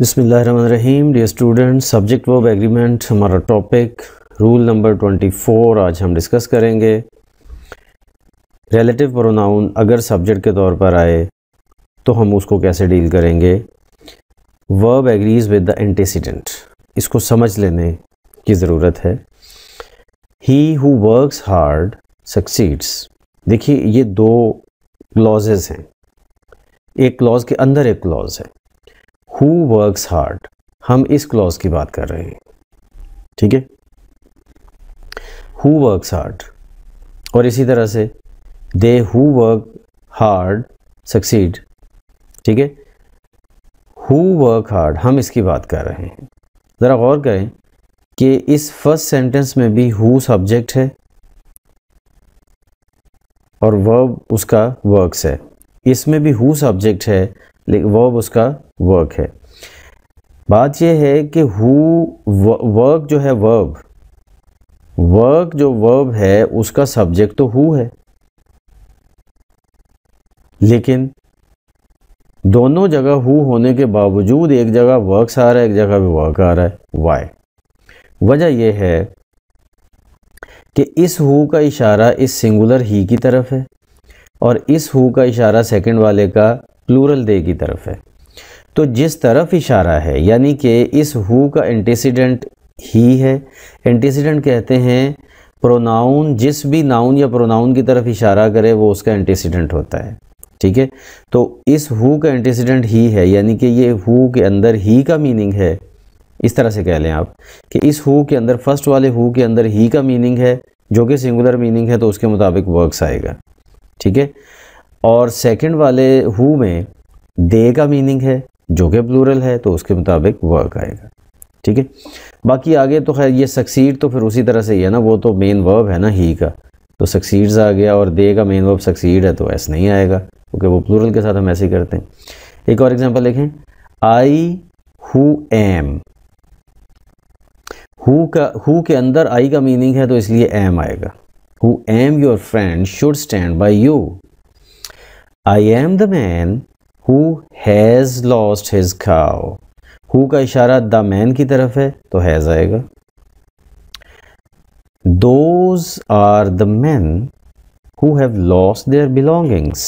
रहीम dear student subject verb agreement हमारा topic rule number 24 आज हम डिस्कस करेंगे रिलेटिव प्रोनाउन अगर सब्जेक्ट के तौर पर आए तो हम उसको कैसे डील करेंगे verb agrees with the antecedent इसको समझ लेने की ज़रूरत है he who works hard succeeds देखिए ये दो क्लॉजेज हैं एक क्लॉज के अंदर एक क्लॉज है हु वर्क्स हार्ड हम इस क्लॉज की बात कर रहे हैं ठीक है हु वर्क्स हार्ड और इसी तरह से they who work hard succeed ठीक है हु वर्क हार्ड हम इसकी बात कर रहे हैं ज़रा गौर करें कि इस फर्स्ट सेंटेंस में भी हु सब्जेक्ट है और वर्ब उसका वर्क्स है इसमें भी हु सब्जेक्ट है वर्ब उसका वर्क है बात यह है कि हु वर्क जो है वर्ब वर्क जो वर्ब है उसका सब्जेक्ट तो हु है लेकिन दोनों जगह हु होने के बावजूद एक जगह वर्क्स आ रहा है एक जगह भी वर्क आ रहा है वाई वजह यह है कि इस हु का इशारा इस सिंगुलर ही की तरफ है और इस हु का इशारा सेकंड वाले का प्लूरल दे की तरफ है तो जिस तरफ इशारा है यानी कि इस हु का एंटीसीडेंट ही है एंटीसीडेंट कहते हैं प्रोनाउन जिस भी नाउन या प्रोनाउन की तरफ इशारा करे वो उसका एंटीसीडेंट होता है ठीक है तो इस हु का एंटीसीडेंट ही है यानी कि ये हु के अंदर ही का मीनिंग है इस तरह से कह लें आप कि इस हु के अंदर फर्स्ट वाले हु के अंदर ही का मीनिंग है जो कि सिंगुलर मीनिंग है तो उसके मुताबिक वर्क्स आएगा ठीक है और सेकंड वाले हु में दे का मीनिंग है जो कि प्लूरल है तो उसके मुताबिक वर्क आएगा ठीक है बाकी आगे तो खैर ये सक्सीड तो फिर उसी तरह से ही है ना वो तो मेन वर्ब है ना ही का तो सक्सीड्स आ गया और दे का मेन वर्ब सक्सीड है तो ऐसा नहीं आएगा क्योंकि वो प्लूरल के साथ हम ऐसे ही करते हैं एक और एग्जांपल देखें आई हु एम हु का हु के अंदर आई का मीनिंग है तो इसलिए एम आएगा who am your friend should stand by you. I am the man who has lost his cow. Who का इशारा द मैन की तरफ है तो हैज आएगा those are the man who have lost their belongings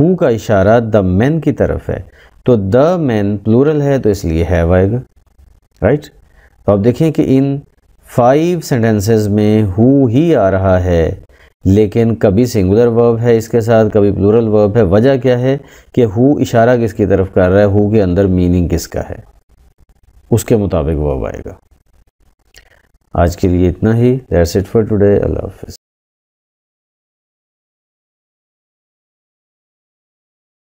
who का इशारा the man की तरफ है तो द मैन प्लूरल है तो इसलिए हैव आएगा राइट right? तो आप देखें कि इन फाइव सेंटेंसेस में हु ही आ रहा है लेकिन कभी सिंगुलर वर्ब है इसके साथ कभी प्लूरल वर्ब है वजह क्या है कि हु इशारा किसकी तरफ कर रहा है हु के अंदर मीनिंग किसका है उसके मुताबिक वर्ब आएगा आज के लिए इतना ही दैट्स इट फॉर टुडे अल्लाह हाफिज़